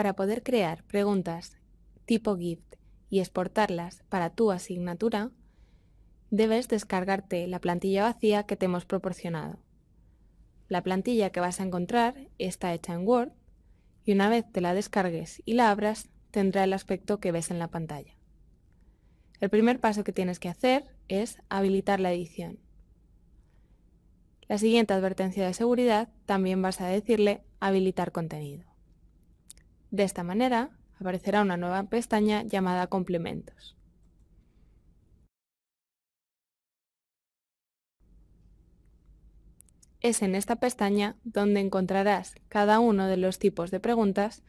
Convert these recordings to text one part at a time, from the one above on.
para poder crear preguntas tipo GIFT y exportarlas para tu asignatura, debes descargarte la plantilla vacía que te hemos proporcionado. La plantilla que vas a encontrar está hecha en Word y una vez te la descargues y la abras, tendrá el aspecto que ves en la pantalla. El primer paso que tienes que hacer es habilitar la edición. La siguiente advertencia de seguridad también vas a decirle habilitar contenido. De esta manera, aparecerá una nueva pestaña llamada Complementos. Es en esta pestaña donde encontrarás cada uno de los tipos de preguntas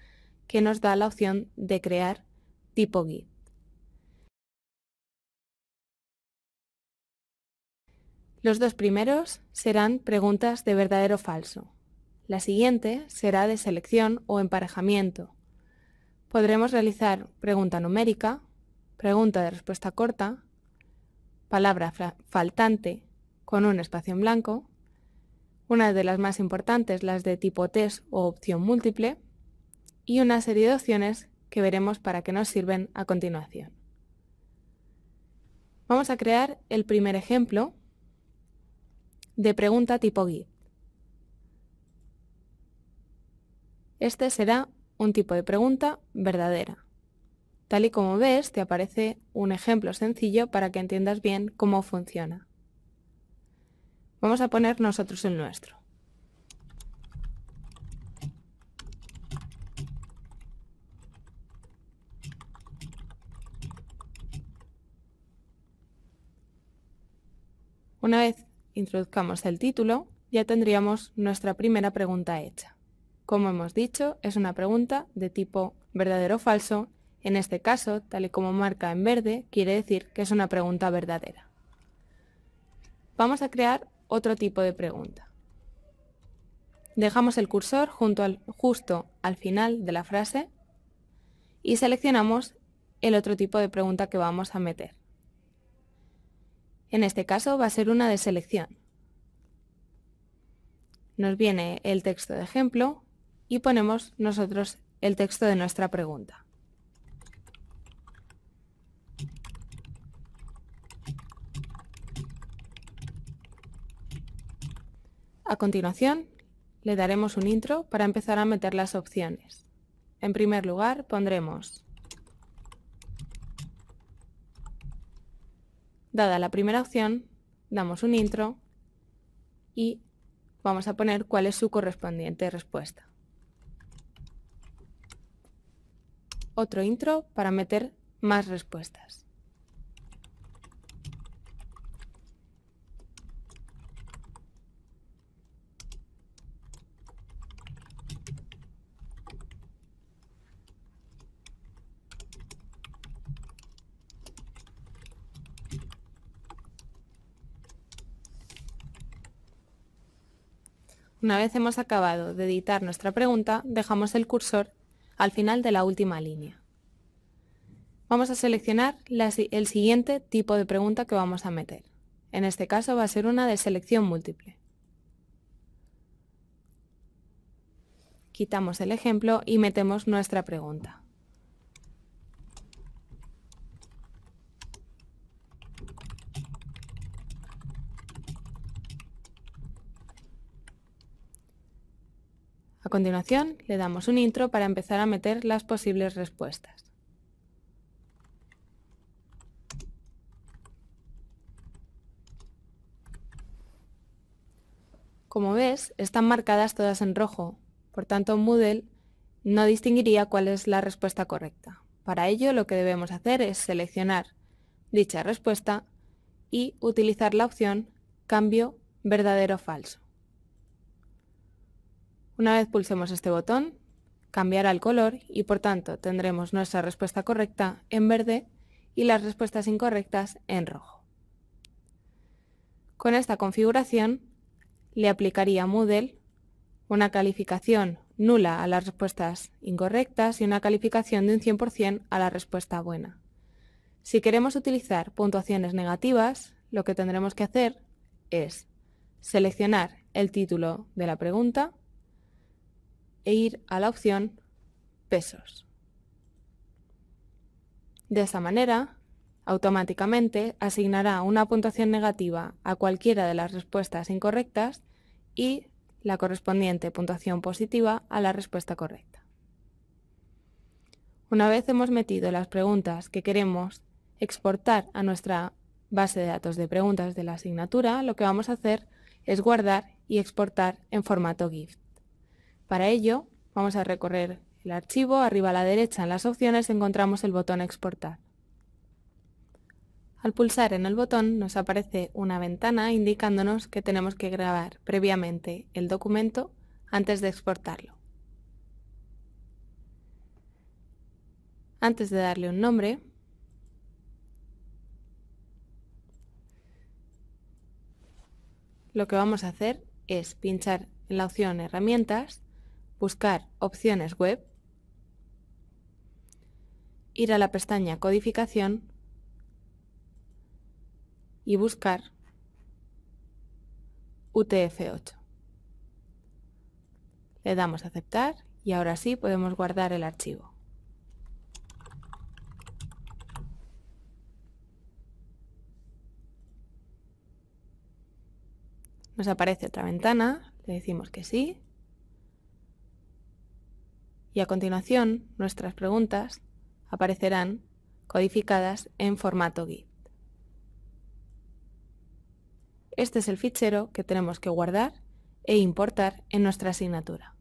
que nos da la opción de crear tipo Git. Los dos primeros serán preguntas de verdadero o falso, la siguiente será de selección o emparejamiento. Podremos realizar pregunta numérica, pregunta de respuesta corta, palabra faltante con un espacio en blanco, una de las más importantes, las de tipo test o opción múltiple, y una serie de opciones que veremos para qué nos sirven a continuación. Vamos a crear el primer ejemplo de pregunta tipo guía. Este será un tipo de pregunta verdadera. Tal y como ves, te aparece un ejemplo sencillo para que entiendas bien cómo funciona. Vamos a poner nosotros el nuestro. Una vez introduzcamos el título, ya tendríamos nuestra primera pregunta hecha. Como hemos dicho, es una pregunta de tipo verdadero o falso. En este caso, tal y como marca en verde, quiere decir que es una pregunta verdadera. Vamos a crear otro tipo de pregunta. Dejamos el cursor junto al, justo al final de la frase y seleccionamos el otro tipo de pregunta que vamos a meter. En este caso va a ser una de selección. Nos viene el texto de ejemplo y ponemos nosotros el texto de nuestra pregunta. A continuación, le daremos un intro para empezar a meter las opciones. En primer lugar, pondremos Dada la primera opción, damos un intro y vamos a poner cuál es su correspondiente respuesta. otro intro para meter más respuestas. Una vez hemos acabado de editar nuestra pregunta, dejamos el cursor al final de la última línea. Vamos a seleccionar el siguiente tipo de pregunta que vamos a meter. En este caso va a ser una de selección múltiple. Quitamos el ejemplo y metemos nuestra pregunta. continuación le damos un intro para empezar a meter las posibles respuestas. Como ves, están marcadas todas en rojo, por tanto Moodle no distinguiría cuál es la respuesta correcta. Para ello lo que debemos hacer es seleccionar dicha respuesta y utilizar la opción Cambio verdadero falso. Una vez pulsemos este botón, cambiará el color y por tanto tendremos nuestra respuesta correcta en verde y las respuestas incorrectas en rojo. Con esta configuración le aplicaría Moodle una calificación nula a las respuestas incorrectas y una calificación de un 100% a la respuesta buena. Si queremos utilizar puntuaciones negativas, lo que tendremos que hacer es seleccionar el título de la pregunta, e ir a la opción pesos. De esa manera, automáticamente asignará una puntuación negativa a cualquiera de las respuestas incorrectas y la correspondiente puntuación positiva a la respuesta correcta. Una vez hemos metido las preguntas que queremos exportar a nuestra base de datos de preguntas de la asignatura, lo que vamos a hacer es guardar y exportar en formato GIF. Para ello, vamos a recorrer el archivo. Arriba a la derecha en las opciones encontramos el botón Exportar. Al pulsar en el botón nos aparece una ventana indicándonos que tenemos que grabar previamente el documento antes de exportarlo. Antes de darle un nombre, lo que vamos a hacer es pinchar en la opción Herramientas buscar opciones web, ir a la pestaña codificación y buscar UTF-8. Le damos a aceptar y ahora sí podemos guardar el archivo. Nos aparece otra ventana, le decimos que sí y a continuación nuestras preguntas aparecerán codificadas en formato Git. Este es el fichero que tenemos que guardar e importar en nuestra asignatura.